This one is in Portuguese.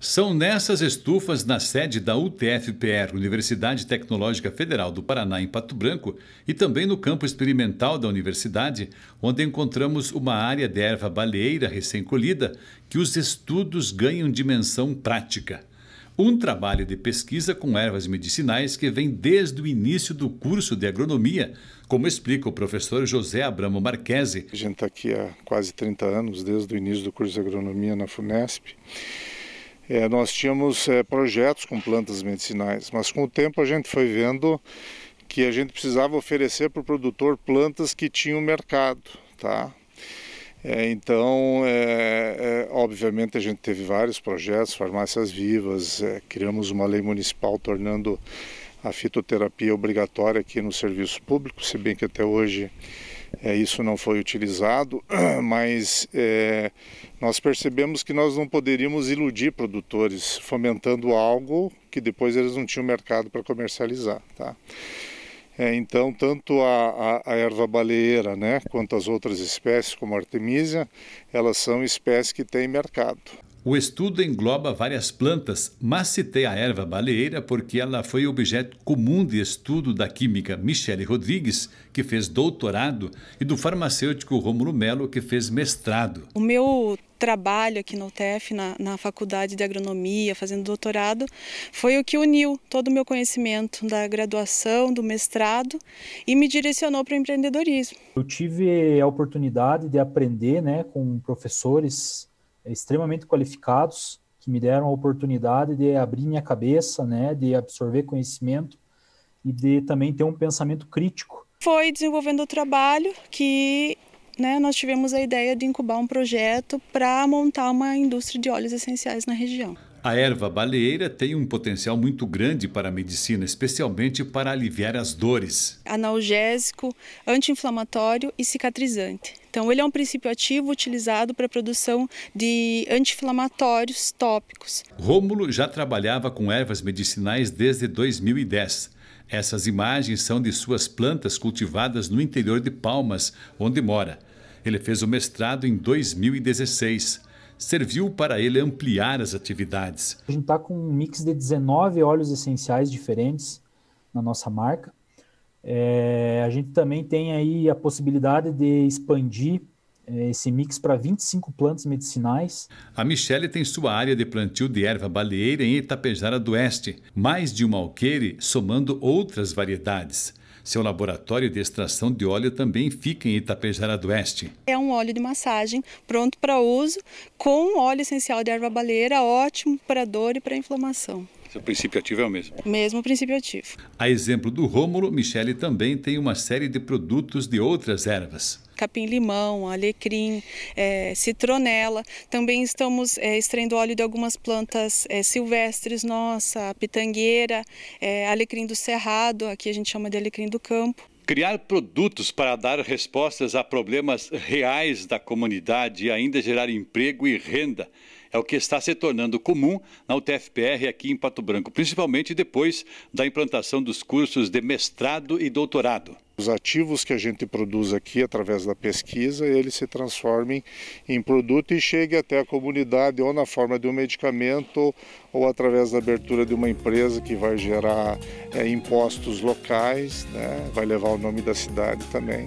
São nessas estufas, na sede da UTFPR, Universidade Tecnológica Federal do Paraná, em Pato Branco, e também no campo experimental da universidade, onde encontramos uma área de erva baleeira recém-colhida, que os estudos ganham dimensão prática. Um trabalho de pesquisa com ervas medicinais que vem desde o início do curso de agronomia, como explica o professor José Abramo Marquesi. A gente está aqui há quase 30 anos, desde o início do curso de agronomia na FUNESP é, nós tínhamos é, projetos com plantas medicinais, mas com o tempo a gente foi vendo que a gente precisava oferecer para o produtor plantas que tinham mercado, tá? É, então, é, é, obviamente, a gente teve vários projetos, farmácias vivas, é, criamos uma lei municipal tornando a fitoterapia obrigatória aqui no serviço público, se bem que até hoje é, isso não foi utilizado, mas é, nós percebemos que nós não poderíamos iludir produtores fomentando algo que depois eles não tinham mercado para comercializar. Tá? É, então, tanto a, a, a, erva baleeira né, quanto as outras espécies, como a artemisia, elas são espécies que têm mercado. O estudo engloba várias plantas, mas citei a erva baleeira porque ela foi objeto comum de estudo da química Michele Rodrigues, que fez doutorado, e do farmacêutico Rômulo Melo, que fez mestrado. O meu trabalho aqui no TEF, na, na Faculdade de Agronomia, fazendo doutorado, foi o que uniu todo o meu conhecimento da graduação, do mestrado e me direcionou para o empreendedorismo. Eu tive a oportunidade de aprender né, com professores é, extremamente qualificados que me deram a oportunidade de abrir minha cabeça, né, de absorver conhecimento e de também ter um pensamento crítico. Foi desenvolvendo o trabalho que né, nós tivemos a ideia de incubar um projeto para montar uma indústria de óleos essenciais na região. A erva baleeira tem um potencial muito grande para a medicina, especialmente para aliviar as dores. Analgésico, anti-inflamatório e cicatrizante. Então, ele é um princípio ativo utilizado para a produção de anti-inflamatórios tópicos. Rômulo já trabalhava com ervas medicinais desde 2010. Essas imagens são de suas plantas cultivadas no interior de Palmas, onde mora. Ele fez o mestrado em 2016 serviu para ele ampliar as atividades. A gente está com um mix de 19 óleos essenciais diferentes na nossa marca. É, a gente também tem aí a possibilidade de expandir é, esse mix para 25 plantas medicinais. A Michele tem sua área de plantio de erva baleeira em Itapejara do Oeste, mais de uma alqueire, somando outras variedades. Seu laboratório de extração de óleo também fica em Itapejara do Oeste. É um óleo de massagem pronto para uso, com óleo essencial de erva baleira, ótimo para dor e para inflamação. O princípio ativo é o mesmo? Mesmo princípio ativo. A exemplo do Rômulo, Michele também tem uma série de produtos de outras ervas capim-limão, alecrim, é, citronela. Também estamos é, extraindo óleo de algumas plantas é, silvestres, nossa, pitangueira, é, alecrim do cerrado, aqui a gente chama de alecrim do campo. Criar produtos para dar respostas a problemas reais da comunidade e ainda gerar emprego e renda é o que está se tornando comum na UTFPR aqui em Pato Branco, principalmente depois da implantação dos cursos de mestrado e doutorado. Os ativos que a gente produz aqui através da pesquisa, eles se transformem em produto e chegue até a comunidade ou na forma de um medicamento ou através da abertura de uma empresa que vai gerar é, impostos locais, né? vai levar o nome da cidade também.